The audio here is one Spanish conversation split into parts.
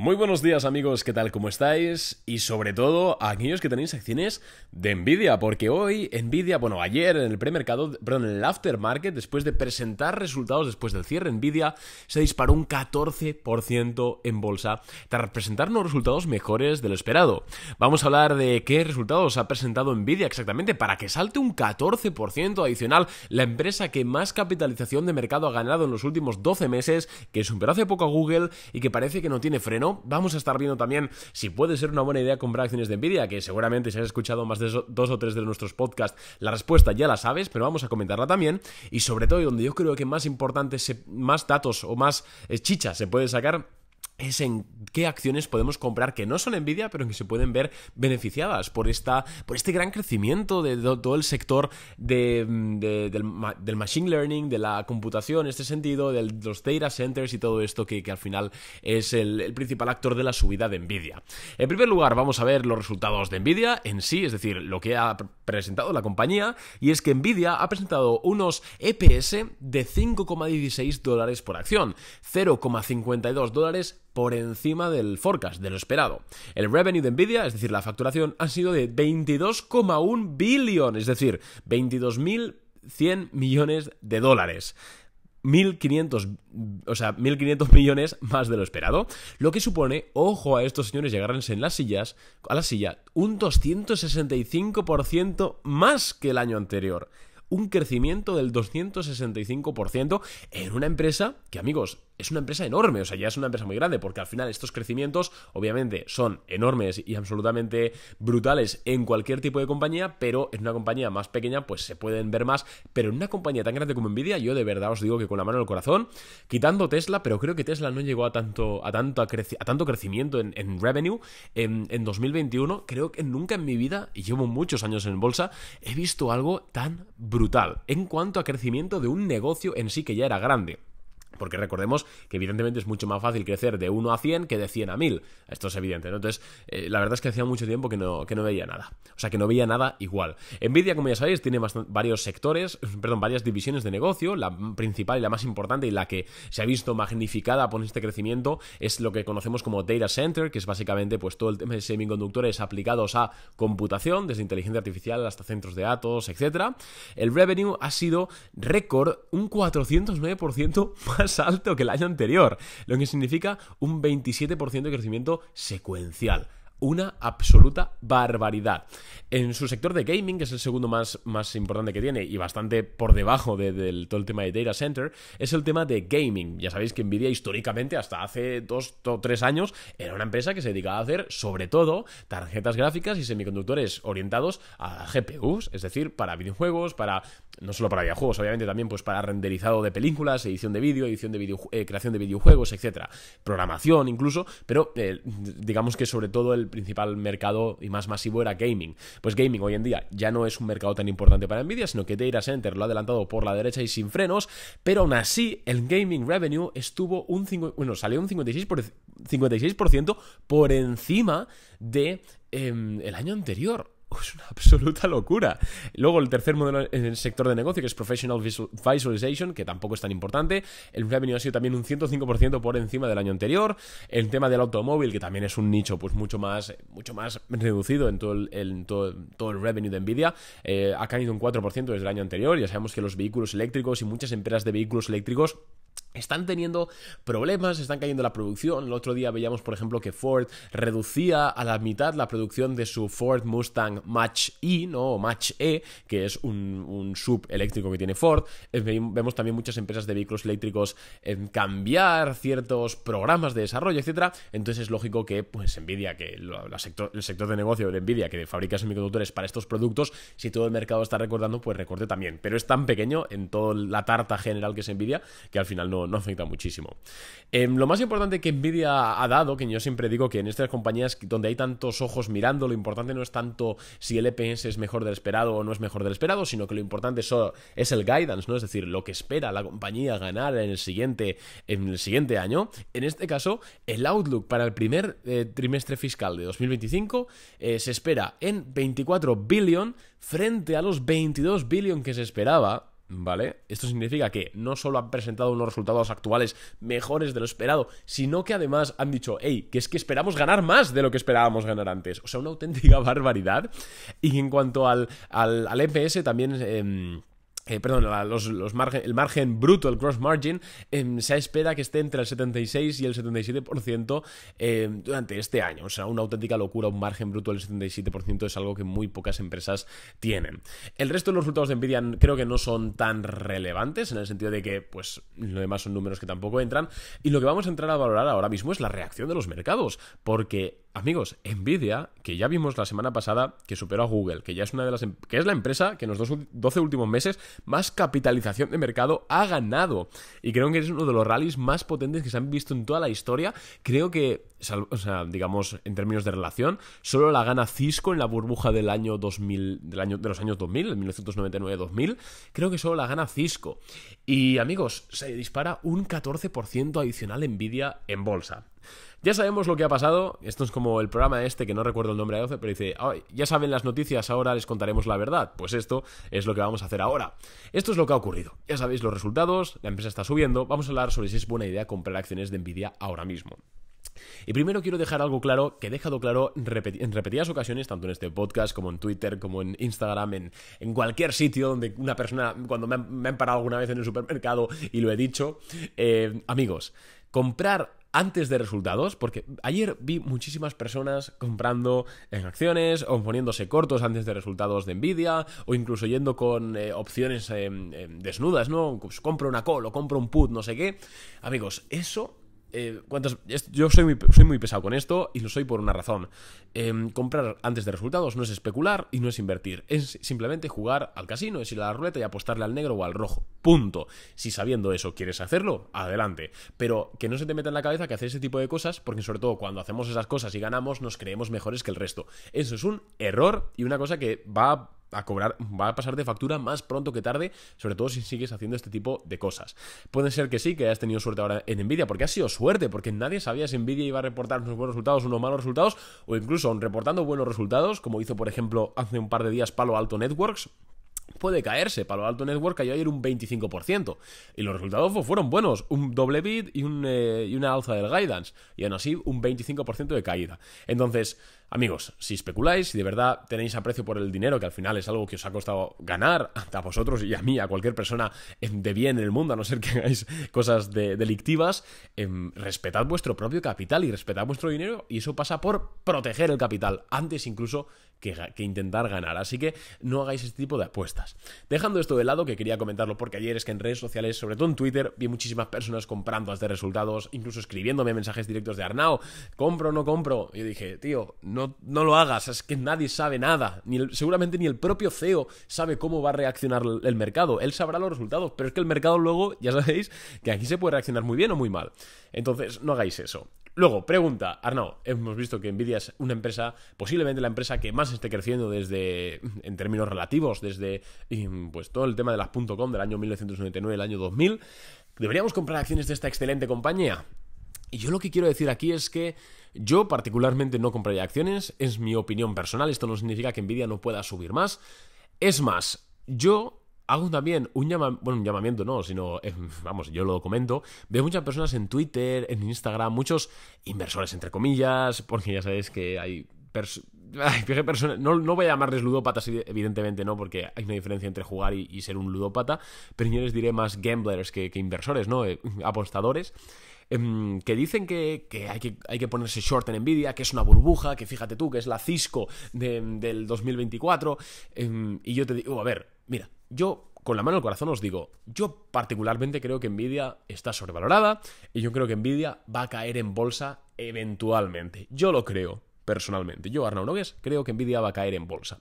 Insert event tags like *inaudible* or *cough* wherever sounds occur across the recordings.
Muy buenos días amigos, ¿qué tal? ¿Cómo estáis? Y sobre todo a aquellos que tenéis acciones de Nvidia, porque hoy Nvidia, bueno, ayer en el premercado, perdón, en el aftermarket, después de presentar resultados después del cierre, Nvidia se disparó un 14% en bolsa tras presentar unos resultados mejores de lo esperado. Vamos a hablar de qué resultados ha presentado Nvidia exactamente para que salte un 14% adicional, la empresa que más capitalización de mercado ha ganado en los últimos 12 meses, que superó hace poco a Google y que parece que no tiene freno Vamos a estar viendo también si puede ser una buena idea comprar acciones de Nvidia, que seguramente si has escuchado más de dos o tres de nuestros podcasts, la respuesta ya la sabes, pero vamos a comentarla también. Y sobre todo, donde yo creo que más importantes, más datos o más eh, chichas se puede sacar es en qué acciones podemos comprar que no son NVIDIA, pero que se pueden ver beneficiadas por, esta, por este gran crecimiento de todo el sector mm, del, machine learning, de la computación en este sentido, de los data centers y todo esto que, al final es el, principal actor de la subida de Nvidia. En primer lugar, vamos a ver los resultados de Nvidia en sí, es decir, lo que ha presentado la compañía, y es que Nvidia ha presentado unos EPS de 5,16 dólares por acción, 0,52 dólares por encima del forecast, de lo esperado. El revenue de Nvidia, es decir, la facturación, ha sido de 22,1 billón, es decir, 22.100 millones de dólares. 1.500, o sea, 1.500 millones más de lo esperado, lo que supone, ojo a estos señores y en las sillas, a la silla, un 265% más que el año anterior. Un crecimiento del 265% en una empresa que, amigos, es una empresa enorme, o sea, ya es una empresa muy grande, porque al final estos crecimientos obviamente son enormes y absolutamente brutales en cualquier tipo de compañía, pero en una compañía más pequeña pues se pueden ver más, pero en una compañía tan grande como Nvidia, yo de verdad os digo que con la mano en el corazón, quitando Tesla, pero creo que Tesla no llegó a tanto a tanto, tanto crecimiento en, revenue en, en 2021, creo que nunca en mi vida, y llevo muchos años en bolsa, he visto algo tan brutal en cuanto a crecimiento de un negocio en sí que ya era grande. Porque recordemos que evidentemente es mucho más fácil crecer de 1 a 100 que de 100 a 1000. Esto es evidente, Entonces, eh, la verdad es que hacía mucho tiempo que no, que no veía nada. O sea, que no veía nada igual. Nvidia, como ya sabéis, tiene varios sectores, *laughs* perdón, varias divisiones de negocio. La principal y la más importante y la que se ha visto magnificada por este crecimiento es lo que conocemos como Data Center, que es básicamente pues todo el tema de semiconductores aplicados a computación, desde inteligencia artificial hasta centros de datos, etcétera El revenue ha sido récord, un 409% *laughs* más alto que el año anterior, lo que significa un 27% de crecimiento secuencial una absoluta barbaridad. En su sector de gaming, que es el segundo más, más importante que tiene y bastante por debajo del todo el tema de data center, es el tema de gaming. Ya sabéis que Nvidia históricamente, hasta hace dos o tres años, era una empresa que se dedicaba a hacer sobre todo tarjetas gráficas y semiconductores orientados a GPUs, es decir, para videojuegos, para no solo para videojuegos, obviamente también pues para renderizado de películas, edición de vídeo, edición de video, eh, creación de videojuegos, etcétera, programación incluso, pero eh, digamos que sobre todo el principal mercado y más masivo era gaming. Pues gaming hoy en día ya no es un mercado tan importante para Nvidia, sino que Data Center lo ha adelantado por la derecha y sin frenos, pero aún así el gaming revenue estuvo un bueno, salió un 56%, por, 56 por encima de em, el año anterior es una *laughs* absoluta locura. Luego el tercer modelo en el sector de negocio, que es Professional Visualization, que tampoco es tan importante. El revenue ha sido también un 105% por encima del año anterior. El tema del automóvil, que también es un nicho pues mucho más, mucho más reducido en todo el, el revenue de Nvidia, eh, ha caído un 4% desde el año anterior. Ya sabemos que los vehículos eléctricos y muchas empresas de vehículos eléctricos están teniendo problemas, están cayendo la producción. El otro día veíamos, por ejemplo, que Ford reducía a la mitad la producción de su Ford Mustang Match E, ¿no? E, que es un, un, sub eléctrico que tiene Ford. Vemos también muchas empresas de vehículos eléctricos en cambiar ciertos programas de desarrollo, etc. Entonces es lógico que, pues, envidia que el sector de negocio de Nvidia, que fabrica semiconductores para estos productos, si todo el mercado está recordando, pues recorte también. Pero es tan pequeño en toda la tarta general que se Nvidia, que al final no, no, afecta muchísimo. Em, lo más importante que Nvidia ha dado, que yo siempre digo que en estas compañías donde hay tantos ojos mirando, lo importante no es tanto si el EPS es mejor del esperado o no es mejor del esperado, sino que lo importante es el guidance, ¿no? Es decir, lo que espera la compañía ganar en el siguiente, en el siguiente año. En este caso, el outlook para el primer eh, trimestre fiscal de 2025 eh, se espera en 24 billion frente a los 22 billion que se esperaba ¿Vale? Esto significa que no solo han presentado unos resultados actuales mejores de lo esperado, sino que además han dicho, hey, que es que esperamos ganar más de lo que esperábamos ganar antes. O sea, una auténtica *laughs* barbaridad. Y en cuanto al, al, al e también... Em, eh, perdón, los, los el margen bruto, el cross margin, em, se espera que esté entre el 76 y el 77% em, durante este año. O sea, una auténtica locura, un margen bruto del 77% es algo que muy pocas empresas tienen. El resto de los resultados de Nvidia creo que no son tan relevantes, en el sentido de que, pues, lo demás son números que tampoco entran. Y lo que vamos a entrar a valorar ahora mismo es la reacción de los mercados, porque amigos, Nvidia, que ya vimos la semana pasada que superó a Google, que ya es una de las em, que es la empresa que en los 12 últimos meses más capitalización de mercado ha ganado y creo que es uno de los rallies más potentes que se han visto en toda la historia. Creo que digamos en términos de relación, solo la gana Cisco en la burbuja del año de los años 2000, 1999-2000, creo que solo la gana Cisco. Y amigos, se dispara un 14% adicional Nvidia en bolsa. Ya sabemos lo que ha pasado. Esto es como el programa este que no recuerdo el nombre de pero dice, ya saben las noticias, ahora les contaremos la verdad. Pues esto es lo que vamos a hacer ahora. Esto es lo que ha ocurrido. Ya sabéis los resultados, la empresa está subiendo. Vamos a hablar sobre si es buena idea comprar acciones de Nvidia ahora mismo. Y primero quiero dejar algo claro, que he dejado claro en repetidas ocasiones, tanto en este podcast como en Twitter, como en Instagram, en, cualquier sitio donde una persona, cuando me han, parado alguna vez en el supermercado y lo he dicho, eh, amigos, comprar antes de resultados, porque ayer vi muchísimas personas comprando en acciones o poniéndose cortos antes de resultados de Nvidia o incluso yendo con eh, opciones em, em, desnudas, ¿no? Pues compro una call o compro un put, no sé qué. Amigos, eso eh, yo soy muy, soy muy pesado con esto y lo soy por una razón. Em, comprar antes de resultados no es especular y no es invertir. Es simplemente jugar al casino, es ir a la ruleta y apostarle al negro o al rojo. Punto. Si sabiendo eso quieres hacerlo, adelante. Pero que no se te meta en la cabeza que hacer ese tipo de cosas, porque sobre todo cuando hacemos esas cosas y ganamos, nos creemos mejores que el resto. Eso es un error y una cosa que va a cobrar, va a pasar de factura más pronto que tarde, sobre todo si sigues haciendo este tipo de cosas. Puede ser que sí, que hayas tenido suerte ahora en Nvidia, porque ha sido suerte, porque nadie sabía si Nvidia iba a reportar unos buenos resultados, unos malos resultados, o incluso reportando buenos resultados, como hizo por ejemplo hace un par de días Palo Alto Networks, puede caerse. Palo Alto Network cayó ayer un 25%. Y los resultados fueron buenos. Un doble bid y, eh, y una alza del guidance. Y aún así, un 25% de caída. Entonces, Amigos, si especuláis, y de verdad tenéis aprecio por el dinero, que al final es algo que os ha costado ganar, *laughs* a vosotros y a mí, a cualquier persona em, de bien en el mundo, a no ser que hagáis cosas delictivas, em, respetad vuestro propio capital y respetad vuestro dinero, y eso pasa por proteger el capital, antes incluso que, intentar ganar. Así que no hagáis este tipo de apuestas. Dejando esto de lado, que quería comentarlo porque ayer es que en redes sociales, sobre todo en Twitter, vi muchísimas personas comprando hasta resultados, incluso escribiéndome mensajes directos de Arnao, compro o no compro. Y yo dije, tío, no no, lo hagas, es que nadie sabe nada, ni seguramente ni el propio CEO sabe cómo va a reaccionar el mercado, él sabrá los resultados, pero es que el mercado luego, ya sabéis, que aquí se puede reaccionar muy bien o muy mal. Entonces, no hagáis eso. Luego, pregunta, Arnau, hemos visto que Nvidia es una empresa, posiblemente la empresa que más esté creciendo desde, en términos relativos, desde em, pues, todo el tema de las .com del año 1999 el año 2000. ¿Deberíamos comprar acciones de esta excelente compañía? Y yo lo que quiero decir aquí es que yo particularmente no compraría acciones, es mi opinión personal, esto no significa que Nvidia no pueda subir más. Es más, yo hago también un, llamamiento, bueno, un llamamiento, no, sino, eh, vamos, yo lo comento, veo muchas personas en Twitter, en Instagram, muchos inversores entre comillas, porque ya sabéis que hay *laughs* personas. No, voy a llamarles ludópatas, evidentemente no, porque hay una diferencia entre jugar y, ser un ludópata, pero yo les diré más gamblers que, inversores, ¿no? Eh, apostadores, Em, que dicen que, hay que, ponerse short en Nvidia, que es una burbuja, que fíjate tú, que es la Cisco del 2024. Em, y yo te digo, oh, a ver, mira, yo con la mano al corazón os digo, yo particularmente creo que Nvidia está sobrevalorada y yo creo que Nvidia va a caer en bolsa eventualmente. Yo lo creo, personalmente. Yo, Arnaud Nogues, creo que Nvidia va a caer en bolsa.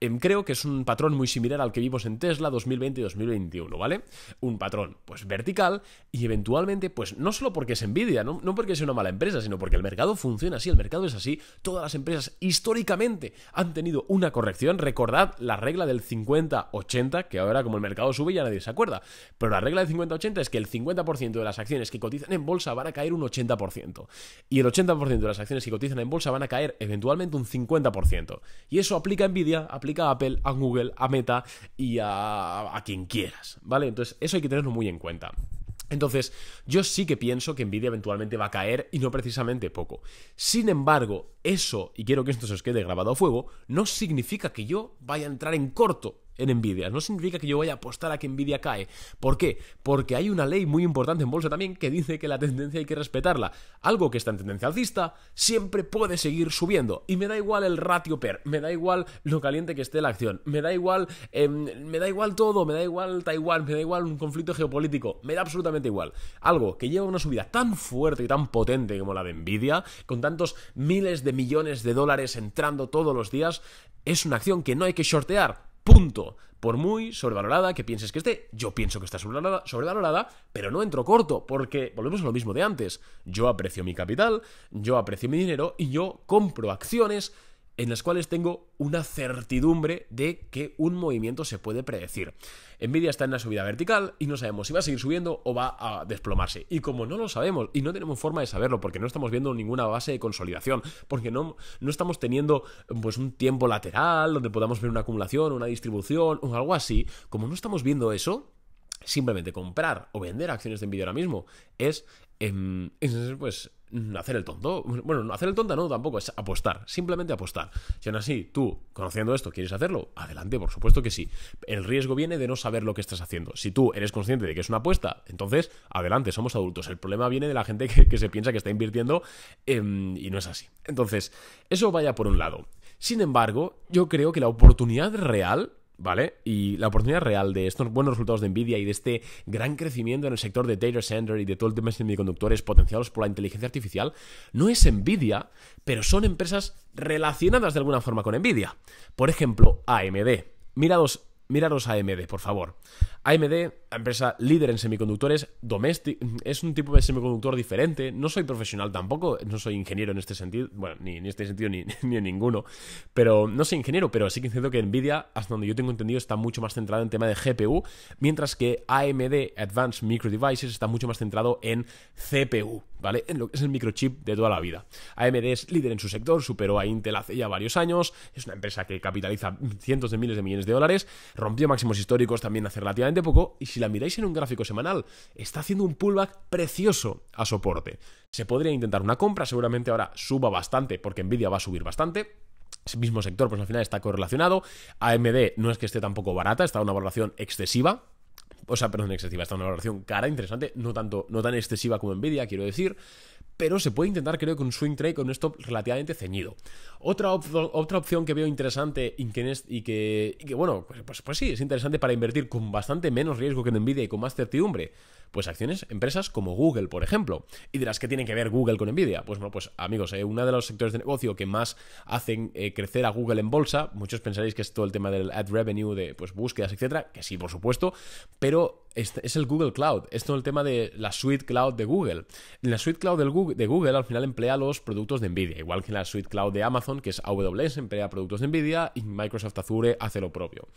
Em, creo que es un patrón muy similar al que vimos en Tesla 2020 y 2021, ¿vale? Un patrón, pues vertical y eventualmente, pues no solo porque es envidia, no, porque sea una mala empresa, sino porque el mercado funciona así, el mercado es así, todas las empresas históricamente han tenido una corrección, recordad la regla del 50-80, que ahora como el mercado sube ya nadie se acuerda, pero la regla del 50-80 es que el 50% de las acciones que cotizan en bolsa van a caer un 80%, y el 80% de las acciones que cotizan en bolsa van a caer eventualmente un 50%, y eso aplica envidia, aplica a Apple, a Google, a Meta y a, a quien quieras, ¿vale? Entonces eso hay que tenerlo muy en cuenta. Entonces, yo sí que pienso que Nvidia eventualmente va a caer y no precisamente poco. Sin embargo, eso, y quiero que esto se os quede grabado a fuego, no significa que yo vaya a entrar en corto en Nvidia. No significa que yo vaya a apostar a que Nvidia cae. ¿Por qué? Porque hay una ley muy importante en bolsa también que dice que la tendencia hay que respetarla. Algo que está en tendencia alcista siempre puede seguir subiendo. Y me da igual el ratio per, me da igual lo caliente que esté la acción, me da igual, em, me da igual todo, me da igual Taiwán, me da igual un conflicto geopolítico, me da absolutamente igual. Algo que lleva una subida tan fuerte y tan potente como la de Nvidia, con tantos miles de millones de dólares entrando todos los días, es una acción que no hay que shortear Punto. Por muy sobrevalorada que pienses que esté, yo pienso que está sobrevalorada, pero no entro corto, porque volvemos a lo mismo de antes. Yo aprecio mi capital, yo aprecio mi dinero y yo compro acciones en las cuales tengo una certidumbre de que un movimiento se puede predecir. Nvidia está en la subida vertical y no sabemos si va a seguir subiendo o va a desplomarse. Y como no lo sabemos y no tenemos forma de saberlo porque no estamos viendo ninguna base de consolidación, porque no, no estamos teniendo pues un tiempo lateral donde podamos ver una acumulación, una distribución o algo así, como no estamos viendo eso, simplemente comprar o vender acciones de Nvidia ahora mismo es em, pues, Mm, hacer el tonto. Bueno, hacer el tonto no tampoco, es apostar, simplemente apostar. Si aún así tú, conociendo esto, quieres hacerlo, adelante, por supuesto que sí. El riesgo viene de no saber lo que estás haciendo. Si tú eres consciente de que es una apuesta, entonces adelante, somos adultos. El problema viene de la gente que, se piensa que está invirtiendo em, y no es así. Entonces, eso vaya por un lado. Sin embargo, yo creo que la oportunidad real ¿Vale? Y la oportunidad real de estos buenos resultados de Nvidia y de este gran crecimiento en el sector de data center y de todo el tema de semiconductores potenciados por la inteligencia artificial no es Nvidia, pero son empresas relacionadas de alguna forma con Nvidia. Por ejemplo, AMD. Mirados miraros a AMD, por favor. AMD, empresa líder en semiconductores, es un tipo de semiconductor diferente. No soy profesional tampoco, no soy ingeniero en este sentido, bueno, ni en este sentido *laughs* ni, en ninguno, pero no soy ingeniero, pero sí que entiendo que Nvidia, hasta donde yo tengo entendido, está mucho más centrado en tema de GPU, mientras que AMD Advanced Micro Devices está mucho más centrado en CPU lo es el microchip de toda la vida. AMD es líder en su sector, superó a Intel hace ya varios años, es una empresa que capitaliza cientos de miles de millones de dólares, rompió máximos históricos también hace relativamente poco, y si la miráis en un gráfico semanal, está haciendo un pullback precioso a soporte. Se podría intentar una compra, seguramente ahora suba bastante, porque Nvidia va a subir bastante, ese mismo sector, pues al final está correlacionado. AMD no es que esté tampoco barata, está una valoración excesiva, o sea, perdón, excesiva, está una valoración cara, interesante, no, tanto, no tan excesiva como Nvidia, quiero decir, pero se puede intentar, creo, con swing trade con un stop relativamente ceñido. Otra, otra opción que veo interesante y que, bueno, pues, pues, pues, sí, es interesante para invertir con bastante menos riesgo que en Nvidia y con más certidumbre. Pues acciones empresas como Google, por ejemplo. Y dirás, que tiene que ver Google con Nvidia? Pues bueno, pues amigos, eh, uno de los sectores de negocio que más hacen eh, crecer a Google en bolsa, muchos pensaréis que es todo el tema del ad revenue, de pues búsquedas, etcétera, que sí, por supuesto, pero es, el Google Cloud, es todo el tema de la suite cloud de Google. En la suite cloud de Google al final emplea los productos de Nvidia, igual que en la suite cloud de Amazon, que es AWS, emplea productos de Nvidia y Microsoft Azure hace lo propio.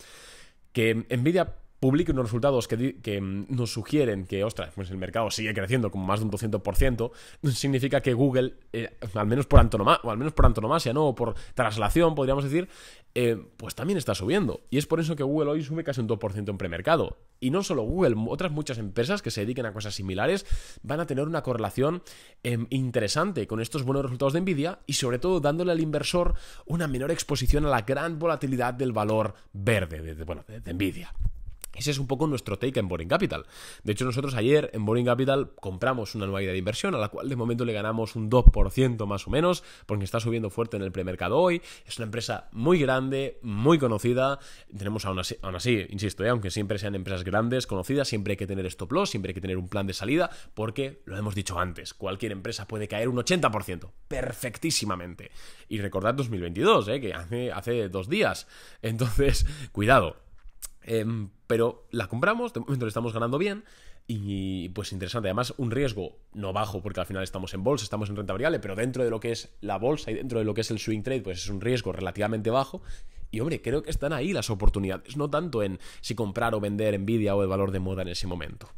Que Nvidia publique unos resultados que, mm, nos sugieren que, ostras, pues el mercado sigue creciendo como más de un 200%, significa que Google, eh, al menos por antonomasia, o al menos por antonomasia, ¿no? por traslación, podríamos decir, eh, pues también está subiendo. Y es por eso que Google hoy sube casi un 2% en premercado. Y no solo Google, otras muchas empresas que se dediquen a cosas similares van a tener una correlación em, interesante con estos buenos resultados de Nvidia y sobre todo dándole al inversor una menor exposición a la gran volatilidad del valor verde bueno, de Nvidia. Ese es un poco nuestro take en Boring Capital. De hecho, nosotros ayer en Boring Capital compramos una nueva idea de inversión, a la cual de momento le ganamos un 2% más o menos, porque está subiendo fuerte en el premercado hoy. Es una empresa muy grande, muy conocida. Tenemos aún así, aún así insisto, eh, aunque siempre sean empresas grandes, conocidas, siempre hay que tener stop loss, siempre hay que tener un plan de salida, porque lo hemos dicho antes, cualquier empresa puede caer un 80%, perfectísimamente. Y recordad 2022, eh, que hace, hace dos días. Entonces, cuidado Em, pero la compramos, de momento le estamos ganando bien y pues interesante. Además, un riesgo no bajo porque al final estamos en bolsa, estamos en renta variable, pero dentro de lo que es la bolsa y dentro de lo que es el swing trade, pues es un riesgo relativamente bajo. Y hombre, creo que están ahí las oportunidades, no tanto en si comprar o vender envidia o el valor de moda en ese momento.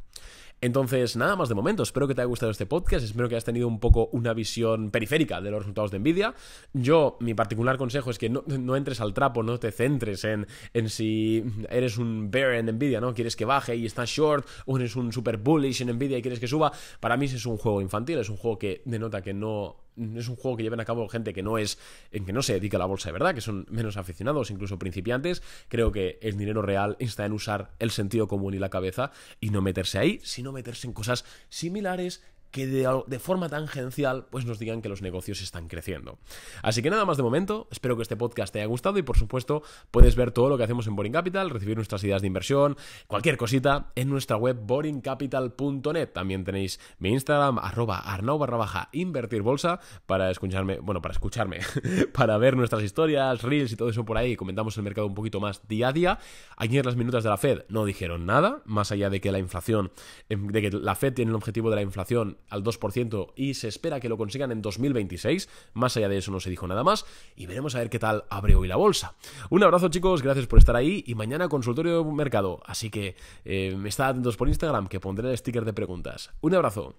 Entonces, nada más de momento. Espero que te haya gustado este podcast. Espero que hayas tenido un poco una visión periférica de los resultados de Nvidia. Yo, mi particular consejo es que no, entres al trapo, no te centres en, en si eres un bear en Nvidia, ¿no? Quieres que baje y estás short, o eres un super bullish en Nvidia y quieres que suba. Para mí, es un juego infantil, es un juego que denota que no es un juego que lleven a cabo gente que no es, en que no se dedica a la bolsa de verdad, que son menos aficionados, incluso principiantes. Creo que el dinero real está en usar el sentido común y la cabeza y no meterse ahí, sino meterse en cosas similares que de, forma tangencial pues nos digan que los negocios están creciendo. Así que nada más de momento, espero que este podcast te haya gustado y por supuesto puedes ver todo lo que hacemos en Boring Capital, recibir nuestras ideas de inversión, cualquier cosita en nuestra web boringcapital.net. También tenéis mi Instagram arroba arnau barra baja invertir bolsa para escucharme, bueno, para escucharme, *laughs* para ver nuestras historias, reels y todo eso por ahí, comentamos el mercado un poquito más día a día. Ayer las minutas de la Fed no dijeron nada, más allá de que la inflación, em, de que la Fed tiene el objetivo de la inflación al 2% y se espera que lo consigan en 2026. Más allá de eso no se dijo nada más y veremos a ver qué tal abre hoy la bolsa. Un abrazo chicos, gracias por estar ahí y mañana consultorio de mercado. Así que me eh, estad atentos por Instagram que pondré el sticker de preguntas. Un abrazo.